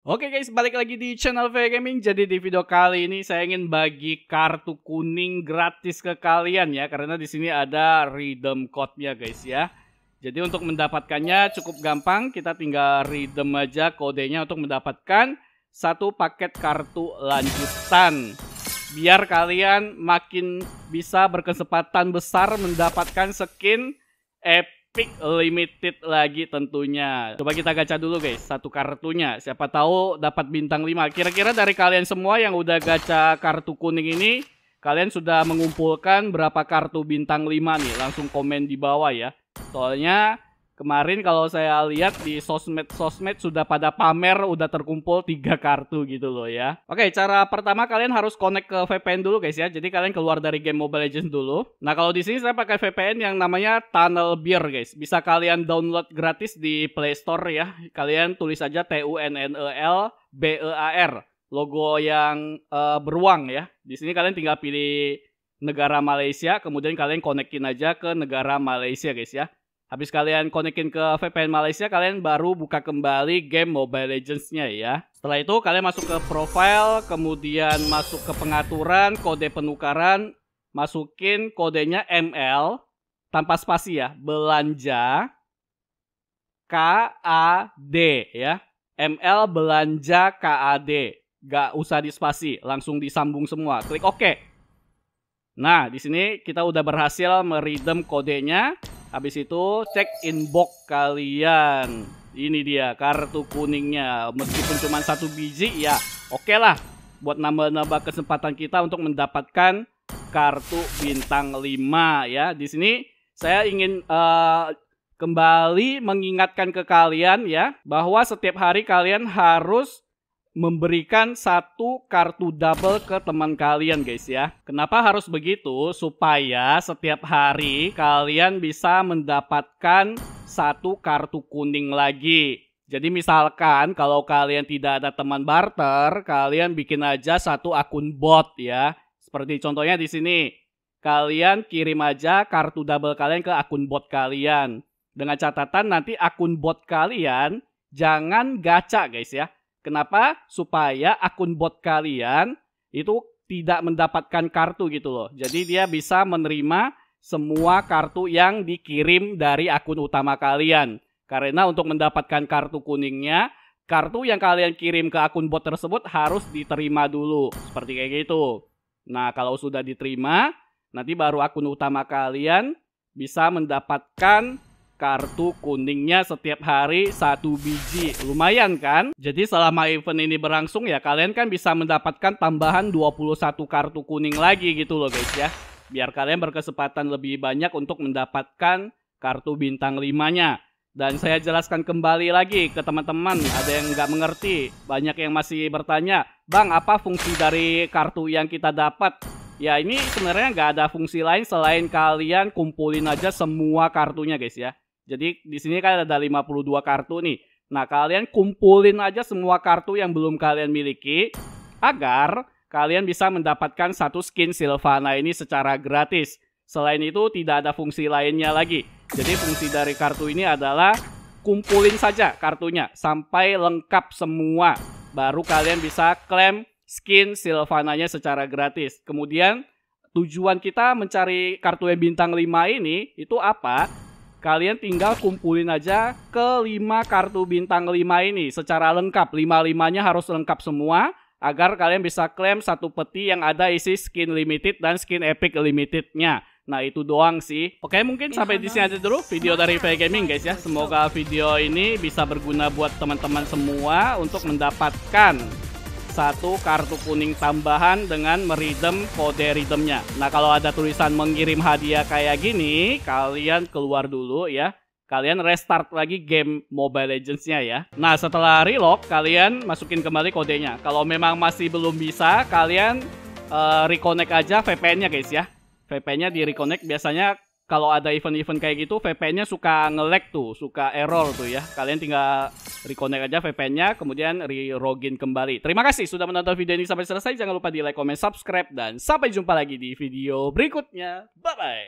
Oke guys, balik lagi di channel V Gaming. Jadi di video kali ini saya ingin bagi kartu kuning gratis ke kalian ya, karena di sini ada redeem code-nya guys ya. Jadi untuk mendapatkannya cukup gampang, kita tinggal redeem aja kodenya untuk mendapatkan satu paket kartu lanjutan. Biar kalian makin bisa berkesempatan besar mendapatkan skin epic pick limited lagi tentunya. Coba kita gacha dulu guys, satu kartunya. Siapa tahu dapat bintang 5. Kira-kira dari kalian semua yang udah gacha kartu kuning ini, kalian sudah mengumpulkan berapa kartu bintang 5 nih? Langsung komen di bawah ya. Soalnya Kemarin kalau saya lihat di sosmed-sosmed sudah pada pamer udah terkumpul tiga kartu gitu loh ya. Oke, cara pertama kalian harus connect ke VPN dulu guys ya. Jadi kalian keluar dari game Mobile Legends dulu. Nah, kalau di sini saya pakai VPN yang namanya Tunnel Beer guys. Bisa kalian download gratis di Play Store ya. Kalian tulis aja T U N N E L B E A R logo yang uh, beruang ya. Di sini kalian tinggal pilih negara Malaysia, kemudian kalian konekin aja ke negara Malaysia guys ya. Habis kalian konekin ke VPN Malaysia, kalian baru buka kembali game Mobile Legends-nya ya. Setelah itu kalian masuk ke profile, kemudian masuk ke pengaturan, kode penukaran, masukin kodenya ML tanpa spasi ya, belanja KAD ya. ML belanja KAD. Gak usah di spasi, langsung disambung semua. Klik OK. Nah, di sini kita udah berhasil meridem kodenya. Habis itu cek inbox kalian. Ini dia kartu kuningnya. Meskipun cuma satu biji ya, oke okay lah buat nambah-nambah kesempatan kita untuk mendapatkan kartu bintang 5 ya. Di sini saya ingin uh, kembali mengingatkan ke kalian ya bahwa setiap hari kalian harus memberikan satu kartu double ke teman kalian guys ya. Kenapa harus begitu? Supaya setiap hari kalian bisa mendapatkan satu kartu kuning lagi. Jadi misalkan kalau kalian tidak ada teman barter, kalian bikin aja satu akun bot ya. Seperti contohnya di sini. Kalian kirim aja kartu double kalian ke akun bot kalian. Dengan catatan nanti akun bot kalian jangan gacha guys ya Kenapa? Supaya akun bot kalian itu tidak mendapatkan kartu gitu loh. Jadi dia bisa menerima semua kartu yang dikirim dari akun utama kalian. Karena untuk mendapatkan kartu kuningnya, kartu yang kalian kirim ke akun bot tersebut harus diterima dulu. Seperti kayak gitu. Nah, kalau sudah diterima, nanti baru akun utama kalian bisa mendapatkan kartu kuningnya setiap hari satu biji. Lumayan kan? Jadi selama event ini berlangsung ya kalian kan bisa mendapatkan tambahan 21 kartu kuning lagi gitu loh guys ya. Biar kalian berkesempatan lebih banyak untuk mendapatkan kartu bintang limanya. Dan saya jelaskan kembali lagi ke teman-teman, ada yang nggak mengerti, banyak yang masih bertanya, Bang, apa fungsi dari kartu yang kita dapat? Ya ini sebenarnya nggak ada fungsi lain selain kalian kumpulin aja semua kartunya guys ya. Jadi di sini kan ada 52 kartu nih. Nah, kalian kumpulin aja semua kartu yang belum kalian miliki agar kalian bisa mendapatkan satu skin Silvana ini secara gratis. Selain itu tidak ada fungsi lainnya lagi. Jadi fungsi dari kartu ini adalah kumpulin saja kartunya sampai lengkap semua. Baru kalian bisa klaim skin Silvananya secara gratis. Kemudian tujuan kita mencari kartu yang bintang 5 ini itu apa? Kalian tinggal kumpulin aja kelima kartu bintang lima ini secara lengkap. Lima-limanya harus lengkap semua agar kalian bisa klaim satu peti yang ada isi skin limited dan skin epic limitednya. Nah itu doang sih. Oke mungkin sampai di sini aja dulu video dari VG Gaming guys ya. Semoga video ini bisa berguna buat teman-teman semua untuk mendapatkan satu kartu kuning tambahan dengan meridem kode ridemnya. Nah kalau ada tulisan mengirim hadiah kayak gini, kalian keluar dulu ya. Kalian restart lagi game Mobile Legends-nya ya. Nah setelah relock, kalian masukin kembali kodenya. Kalau memang masih belum bisa, kalian uh, reconnect aja VPN-nya guys ya. VPN-nya di reconnect biasanya kalau ada event-event kayak gitu VPN-nya suka nge-lag tuh, suka error tuh ya. Kalian tinggal reconnect aja VPN-nya kemudian re-login kembali. Terima kasih sudah menonton video ini sampai selesai. Jangan lupa di like, comment, subscribe dan sampai jumpa lagi di video berikutnya. Bye bye.